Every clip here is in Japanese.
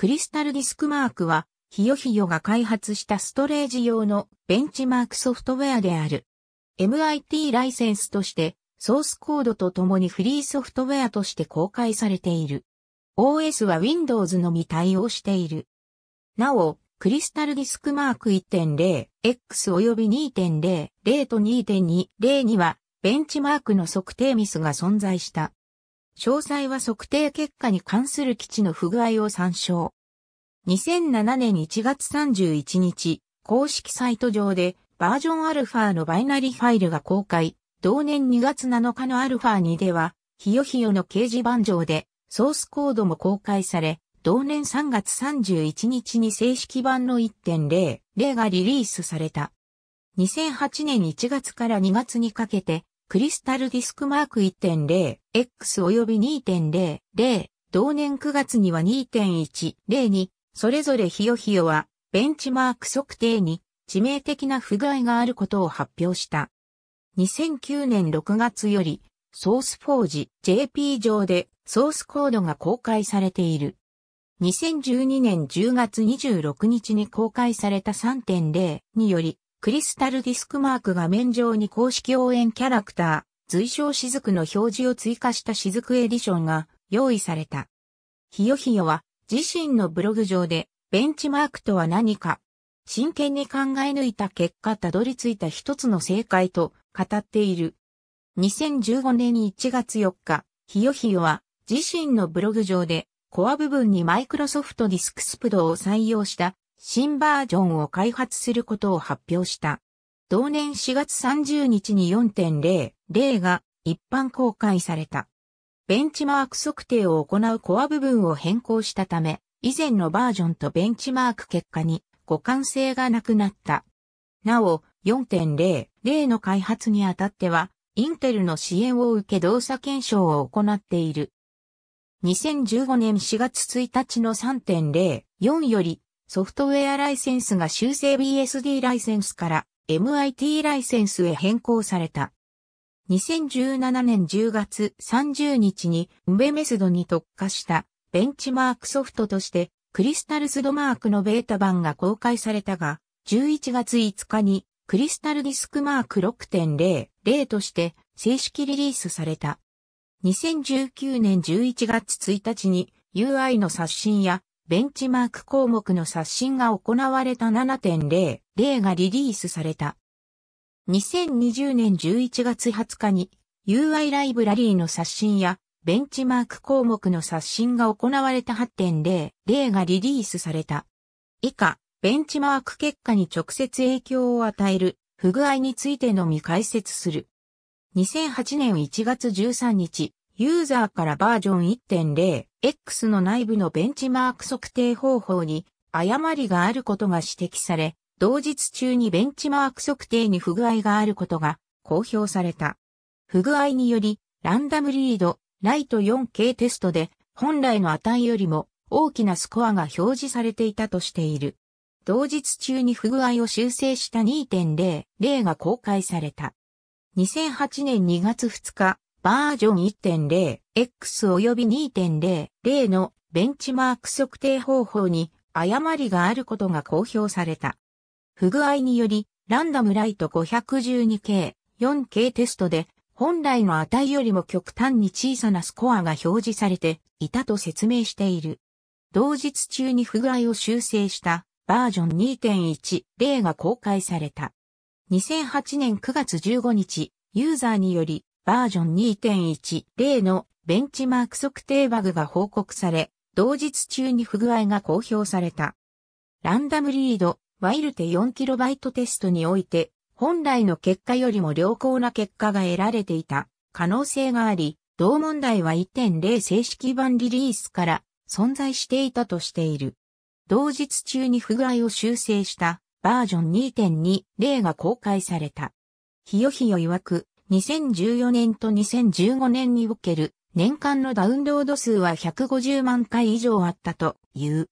クリスタルディスクマークは、ヒヨヒヨが開発したストレージ用のベンチマークソフトウェアである。MIT ライセンスとして、ソースコードと共にフリーソフトウェアとして公開されている。OS は Windows のみ対応している。なお、クリスタルディスクマーク 1.0X 及び2.0、0と2.20には、ベンチマークの測定ミスが存在した。詳細は測定結果に関する基地の不具合を参照。2007年1月31日、公式サイト上でバージョンアルファのバイナリファイルが公開、同年2月7日のアルファ2では、ヒヨヒヨの掲示板上でソースコードも公開され、同年3月31日に正式版の1.0、0がリリースされた。2008年1月から2月にかけて、クリスタルディスクマーク 1.0X 及び2.00、同年9月には2.10にそれぞれヒヨヒヨは、ベンチマーク測定に致命的な不具合があることを発表した。2009年6月より、ソースフォージ JP 上でソースコードが公開されている。2012年10月26日に公開された3.0により、クリスタルディスクマーク画面上に公式応援キャラクター、随称雫の表示を追加した雫エディションが用意された。ひよひよは自身のブログ上で、ベンチマークとは何か、真剣に考え抜いた結果たどり着いた一つの正解と語っている。2015年1月4日、ひよひよは自身のブログ上でコア部分にマイクロソフトディスクスプドを採用した新バージョンを開発することを発表した。同年4月30日に4.0が一般公開された。ベンチマーク測定を行うコア部分を変更したため、以前のバージョンとベンチマーク結果に互換性がなくなった。なお、4.0、0の開発にあたっては、インテルの支援を受け動作検証を行っている。2015年4月1日の3.0、4より、ソフトウェアライセンスが修正 BSD ライセンスから MIT ライセンスへ変更された。2017年10月30日に、ウベメスドに特化したベンチマークソフトとして、クリスタルスドマークのベータ版が公開されたが、11月5日に、クリスタルディスクマーク6.0、0として正式リリースされた。2019年11月1日に UI の刷新やベンチマーク項目の刷新が行われた7.0、0がリリースされた。2020年11月20日に UI ライブラリーの刷新やベンチマーク項目の刷新が行われた8.0、0がリリースされた。以下、ベンチマーク結果に直接影響を与える不具合についてのみ解説する。2008年1月13日、ユーザーからバージョン 1.0X の内部のベンチマーク測定方法に誤りがあることが指摘され、同日中にベンチマーク測定に不具合があることが公表された。不具合により、ランダムリード、ライト 4K テストで、本来の値よりも大きなスコアが表示されていたとしている。同日中に不具合を修正した2.0、例が公開された。2008年2月2日、バージョン 1.0X 及び2.0、例のベンチマーク測定方法に誤りがあることが公表された。不具合により、ランダムライト 512K、4K テストで、本来の値よりも極端に小さなスコアが表示されていたと説明している。同日中に不具合を修正したバージョン2 1例が公開された。2008年9月15日、ユーザーによりバージョン2 1例のベンチマーク測定バグが報告され、同日中に不具合が公表された。ランダムリードワイルテ 4KB テストにおいて、本来の結果よりも良好な結果が得られていた可能性があり、同問題は1.0正式版リリースから存在していたとしている。同日中に不具合を修正したバージョン2 2例が公開された。ひよひよ曰く、2014年と2015年における年間のダウンロード数は150万回以上あったという。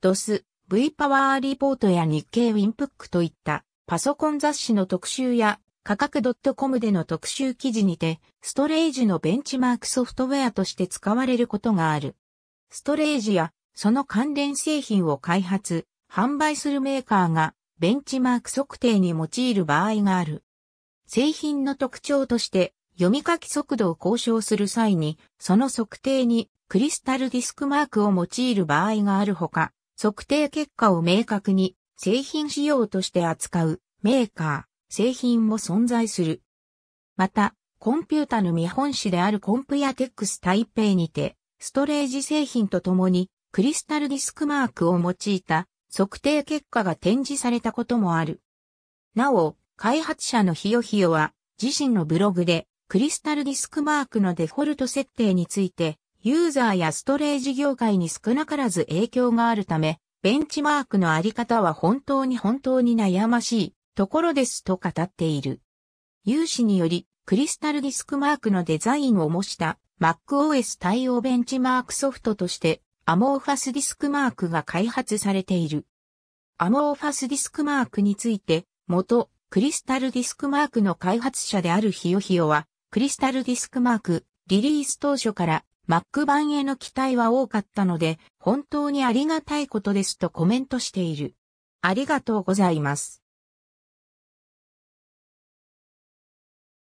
ドス V パワーリポートや日経ウィンプックといったパソコン雑誌の特集や価格 .com での特集記事にて、ストレージのベンチマークソフトウェアとして使われることがある。ストレージやその関連製品を開発、販売するメーカーがベンチマーク測定に用いる場合がある。製品の特徴として読み書き速度を交渉する際に、その測定にクリスタルディスクマークを用いる場合があるほか、測定結果を明確に製品仕様として扱うメーカー、製品も存在する。また、コンピュータの見本紙であるコンプヤテックス台北にて、ストレージ製品とともにクリスタルディスクマークを用いた測定結果が展示されたこともある。なお、開発者のヒヨヒヨは自身のブログでクリスタルディスクマークのデフォルト設定についてユーザーやストレージ業界に少なからず影響があるため、ベンチマークのあり方は本当に本当に悩ましいところですと語っている。有志により、クリスタルディスクマークのデザインを模した MacOS 対応ベンチマークソフトとしてアモーファスディスクマークが開発されている。アモーファスディスクマークについて、元クリスタルディスクマークの開発者であるヒヨヒヨは、クリスタルディスクマークリリース当初からマック版への期待は多かったので、本当にありがたいことですとコメントしている。ありがとうございます。